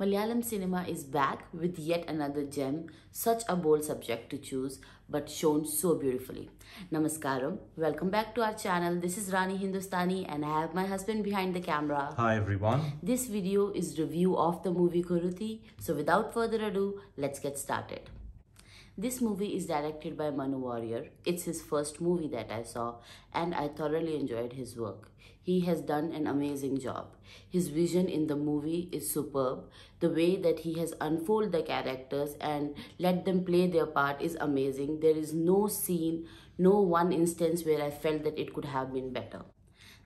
Malayalam cinema is back with yet another gem, such a bold subject to choose but shown so beautifully. Namaskaram, welcome back to our channel. This is Rani Hindustani and I have my husband behind the camera. Hi everyone. This video is review of the movie Kuruti. So without further ado, let's get started. This movie is directed by Manu Warrior. It's his first movie that I saw and I thoroughly enjoyed his work. He has done an amazing job. His vision in the movie is superb. The way that he has unfolded the characters and let them play their part is amazing. There is no scene, no one instance where I felt that it could have been better.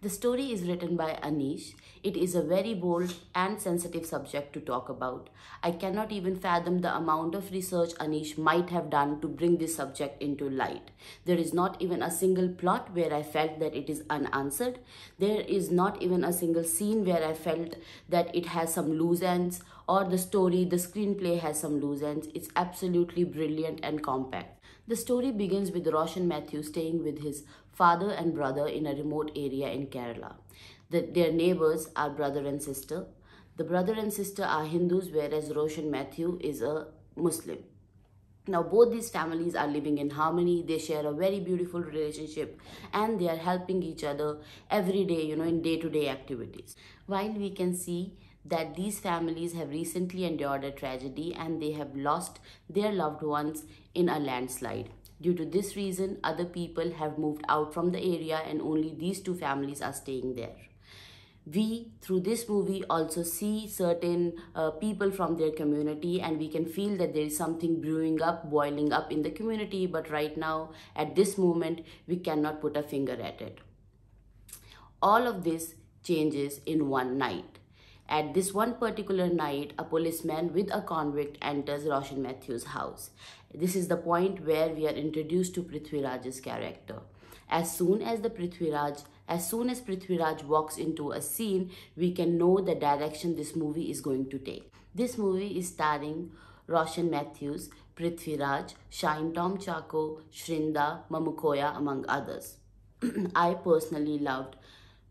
The story is written by Anish. It is a very bold and sensitive subject to talk about. I cannot even fathom the amount of research Anish might have done to bring this subject into light. There is not even a single plot where I felt that it is unanswered. There is not even a single scene where I felt that it has some loose ends or the story, the screenplay has some loose ends. It's absolutely brilliant and compact. The story begins with Roshan Matthew staying with his father and brother in a remote area in Kerala. The, their neighbors are brother and sister. The brother and sister are Hindus, whereas Roshan Matthew is a Muslim. Now, both these families are living in harmony. They share a very beautiful relationship and they are helping each other every day, you know, in day to day activities. While we can see that these families have recently endured a tragedy and they have lost their loved ones in a landslide. Due to this reason, other people have moved out from the area and only these two families are staying there. We, through this movie, also see certain uh, people from their community and we can feel that there is something brewing up, boiling up in the community. But right now, at this moment, we cannot put a finger at it. All of this changes in one night. At this one particular night, a policeman with a convict enters Roshan Matthews' house. This is the point where we are introduced to Prithviraj's character. As soon as the Prithviraj as soon as Prithviraj walks into a scene, we can know the direction this movie is going to take. This movie is starring Roshan Matthews, Prithviraj, Shine Tom Chako, Shrinda, Mamukoya, among others. I personally loved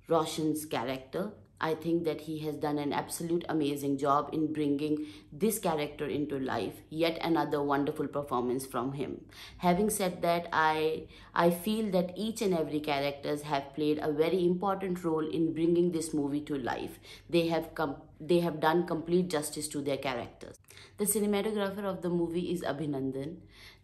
Roshan's character I think that he has done an absolute amazing job in bringing this character into life. Yet another wonderful performance from him. Having said that, I, I feel that each and every characters have played a very important role in bringing this movie to life. They have come they have done complete justice to their characters. The cinematographer of the movie is Abhinandan.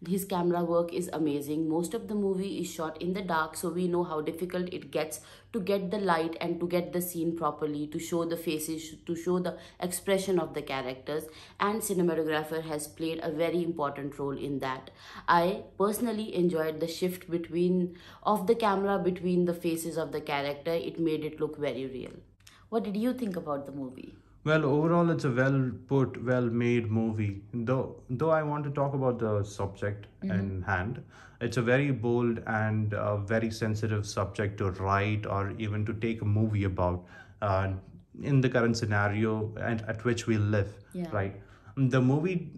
His camera work is amazing. Most of the movie is shot in the dark so we know how difficult it gets to get the light and to get the scene properly, to show the faces, to show the expression of the characters and cinematographer has played a very important role in that. I personally enjoyed the shift between of the camera between the faces of the character. It made it look very real. What did you think about the movie? Well, overall, it's a well put, well made movie. Though, though I want to talk about the subject mm-hmm. in hand. It's a very bold and uh, very sensitive subject to write or even to take a movie about uh, in the current scenario and at which we live, yeah. right? The movie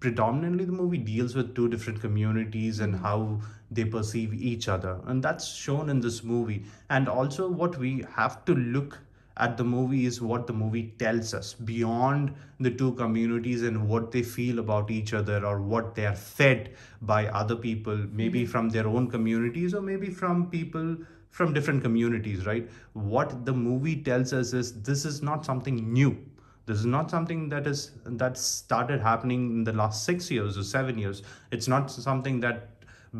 predominantly the movie deals with two different communities and mm-hmm. how they perceive each other, and that's shown in this movie. And also, what we have to look at the movie is what the movie tells us beyond the two communities and what they feel about each other or what they are fed by other people maybe mm-hmm. from their own communities or maybe from people from different communities right what the movie tells us is this is not something new this is not something that is that started happening in the last 6 years or 7 years it's not something that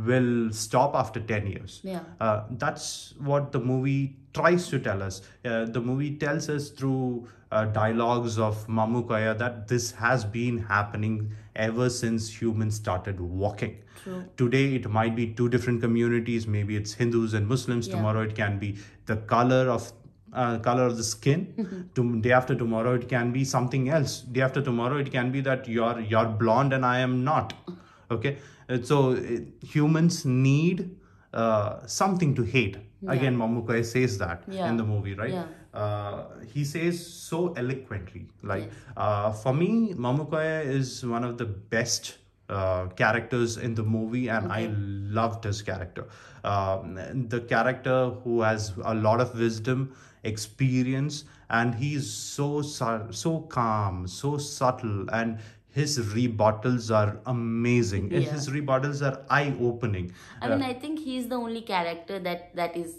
will stop after 10 years. Yeah. Uh, that's what the movie tries to tell us. Uh, the movie tells us through uh, dialogues of Mamukaya that this has been happening ever since humans started walking. True. Today, it might be two different communities. Maybe it's Hindus and Muslims. Yeah. Tomorrow, it can be the color of uh, color of the skin to, day after tomorrow it can be something else day after tomorrow it can be that you're you're blonde and i am not okay uh, so it, humans need uh, something to hate. Yeah. Again, Mamukai says that yeah. in the movie, right? Yeah. Uh, he says so eloquently. Like, yes. uh, for me, Mamukai is one of the best uh, characters in the movie and okay. I loved his character. Um, the character who has a lot of wisdom, experience, and he's so so calm, so subtle, and his rebuttals are amazing yeah. and his rebuttals are eye opening i mean i think he's the only character that that is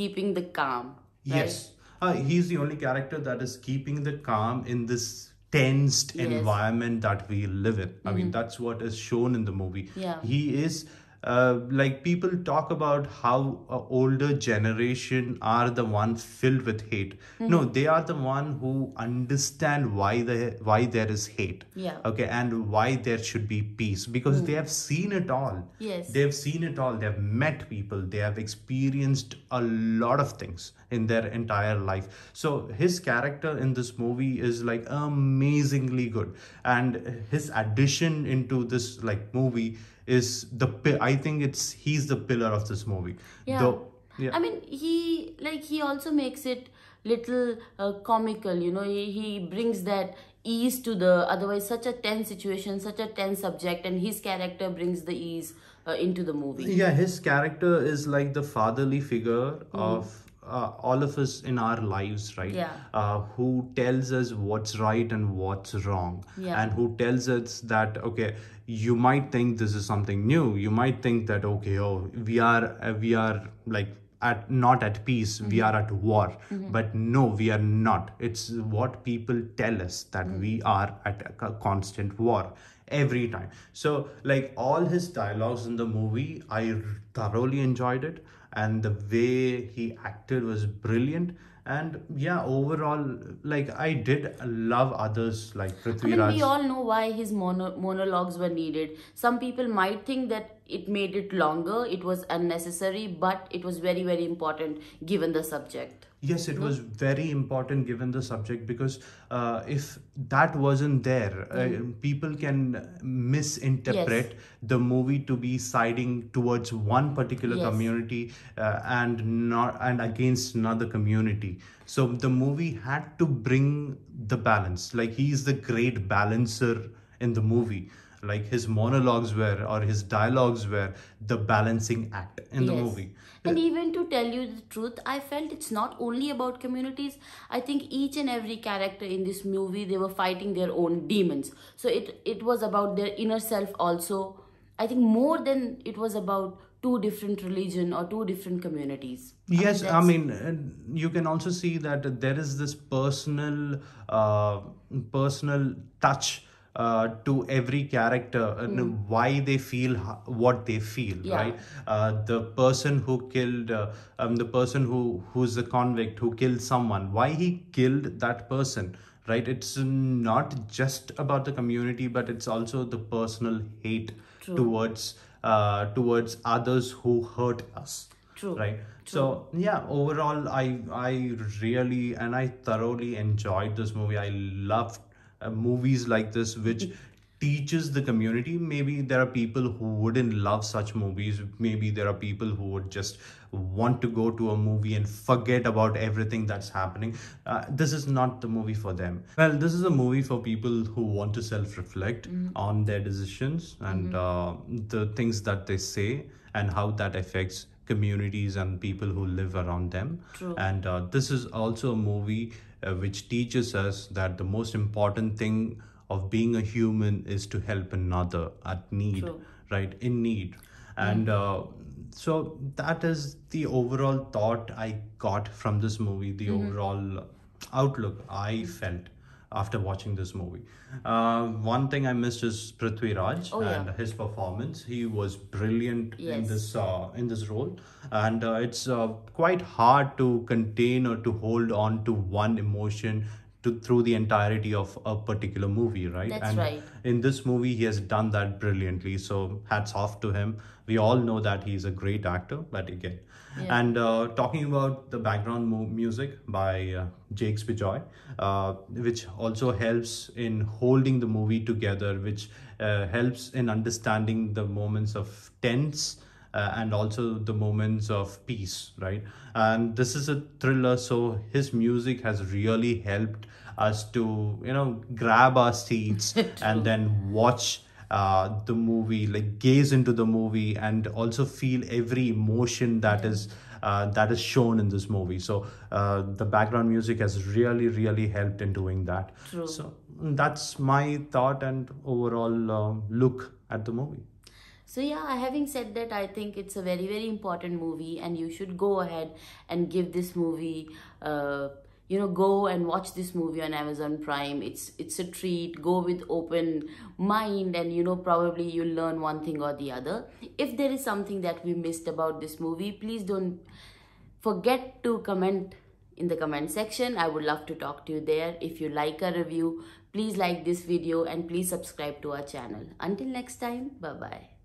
keeping the calm right? yes uh, he's the only character that is keeping the calm in this tensed yes. environment that we live in. I mm-hmm. mean, that's what is shown in the movie. Yeah. He is uh, like people talk about how uh, older generation are the ones filled with hate mm-hmm. no they are the one who understand why the why there is hate yeah okay and why there should be peace because mm. they have seen it all yes they've seen it all they've met people they have experienced a lot of things in their entire life so his character in this movie is like amazingly good and his addition into this like movie is the i think it's he's the pillar of this movie yeah. Though, yeah. i mean he like he also makes it little uh, comical you know he, he brings that ease to the otherwise such a tense situation such a tense subject and his character brings the ease uh, into the movie yeah his character is like the fatherly figure mm. of uh, all of us in our lives right yeah. uh, who tells us what's right and what's wrong yeah. and who tells us that okay you might think this is something new you might think that okay oh we are uh, we are like at not at peace mm-hmm. we are at war mm-hmm. but no we are not it's what people tell us that mm-hmm. we are at a constant war every time so like all his dialogues in the movie i thoroughly enjoyed it and the way he acted was brilliant and yeah overall like i did love others like prithviraj I mean, we all know why his mono- monologues were needed some people might think that it made it longer it was unnecessary but it was very very important given the subject yes it was very important given the subject because uh, if that wasn't there mm uh, hmm. people can misinterpret yes. the movie to be siding towards one particular yes. community uh, and not and against another community so the movie had to bring the balance like he is the great balancer in the movie like his monologues were or his dialogues were the balancing act in yes. the movie and even to tell you the truth i felt it's not only about communities i think each and every character in this movie they were fighting their own demons so it it was about their inner self also i think more than it was about two different religion or two different communities yes i mean, I mean uh, you can also see that there is this personal uh, personal touch uh, to every character and mm. why they feel what they feel yeah. right uh, the person who killed uh, um, the person who who's the convict who killed someone why he killed that person right it's not just about the community but it's also the personal hate True. towards uh, towards others who hurt us True. right so yeah overall i i really and i thoroughly enjoyed this movie i loved uh, movies like this which mm teaches the community maybe there are people who wouldn't love such movies maybe there are people who would just want to go to a movie and forget about everything that's happening uh, this is not the movie for them well this is a movie for people who want to self-reflect mm-hmm. on their decisions and mm-hmm. uh, the things that they say and how that affects communities and people who live around them True. and uh, this is also a movie uh, which teaches us that the most important thing of being a human is to help another at need True. right in need and uh, so that is the overall thought i got from this movie the mm-hmm. overall outlook i felt after watching this movie uh, one thing i missed is prithvi raj oh, and yeah. his performance he was brilliant yes. in this uh, in this role and uh, it's uh, quite hard to contain or to hold on to one emotion to, through the entirety of a particular movie, right? That's and right. in this movie, he has done that brilliantly. So hats off to him. We all know that he's a great actor, but again, yeah. and uh, talking about the background mu- music by uh, Jake Spijoy, uh, which also helps in holding the movie together, which uh, helps in understanding the moments of tense uh, and also the moments of peace, right? And this is a thriller, so his music has really helped us to, you know, grab our seats and then watch uh, the movie, like gaze into the movie, and also feel every emotion that is uh, that is shown in this movie. So uh, the background music has really, really helped in doing that. True. So that's my thought and overall uh, look at the movie. So yeah, having said that, I think it's a very very important movie, and you should go ahead and give this movie. Uh, you know, go and watch this movie on Amazon Prime. It's it's a treat. Go with open mind, and you know probably you'll learn one thing or the other. If there is something that we missed about this movie, please don't forget to comment in the comment section. I would love to talk to you there. If you like a review, please like this video and please subscribe to our channel. Until next time, bye-bye.